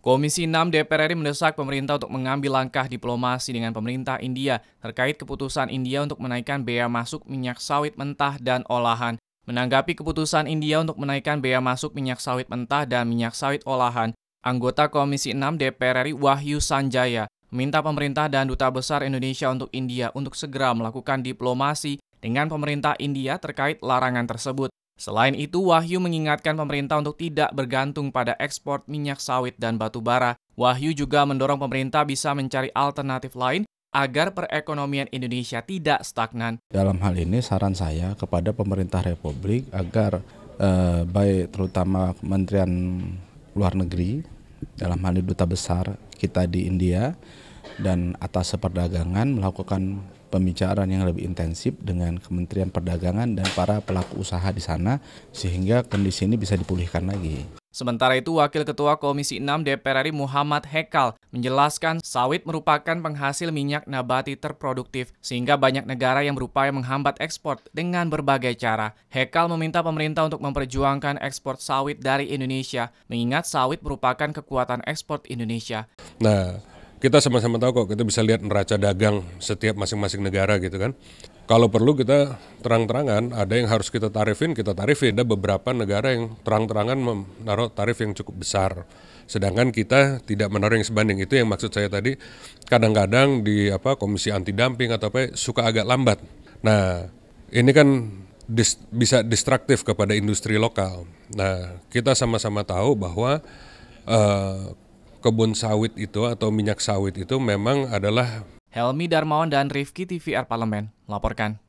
Komisi 6 DPR RI mendesak pemerintah untuk mengambil langkah diplomasi dengan pemerintah India terkait keputusan India untuk menaikkan bea masuk minyak sawit mentah dan olahan. Menanggapi keputusan India untuk menaikkan bea masuk minyak sawit mentah dan minyak sawit olahan, anggota Komisi 6 DPR RI Wahyu Sanjaya meminta pemerintah dan duta besar Indonesia untuk India untuk segera melakukan diplomasi dengan pemerintah India terkait larangan tersebut. Selain itu, Wahyu mengingatkan pemerintah untuk tidak bergantung pada ekspor minyak sawit dan batu bara. Wahyu juga mendorong pemerintah bisa mencari alternatif lain agar perekonomian Indonesia tidak stagnan. Dalam hal ini saran saya kepada pemerintah Republik agar eh, baik terutama Kementerian Luar Negeri dalam hal ini duta besar kita di India dan atas perdagangan melakukan pembicaraan yang lebih intensif dengan Kementerian Perdagangan dan para pelaku usaha di sana sehingga kondisi ini bisa dipulihkan lagi. Sementara itu, Wakil Ketua Komisi 6 DPR RI Muhammad Hekal menjelaskan sawit merupakan penghasil minyak nabati terproduktif, sehingga banyak negara yang berupaya menghambat ekspor dengan berbagai cara. Hekal meminta pemerintah untuk memperjuangkan ekspor sawit dari Indonesia, mengingat sawit merupakan kekuatan ekspor Indonesia. Nah, kita sama-sama tahu kok kita bisa lihat neraca dagang setiap masing-masing negara gitu kan. Kalau perlu kita terang-terangan ada yang harus kita tarifin, kita tarifin. Ada beberapa negara yang terang-terangan menaruh tarif yang cukup besar. Sedangkan kita tidak menaruh yang sebanding. Itu yang maksud saya tadi kadang-kadang di apa komisi anti dumping atau apa suka agak lambat. Nah, ini kan dis, bisa distraktif kepada industri lokal. Nah, kita sama-sama tahu bahwa uh, kebun sawit itu atau minyak sawit itu memang adalah Helmi Darmawan dan Rifki TVR Parlemen melaporkan.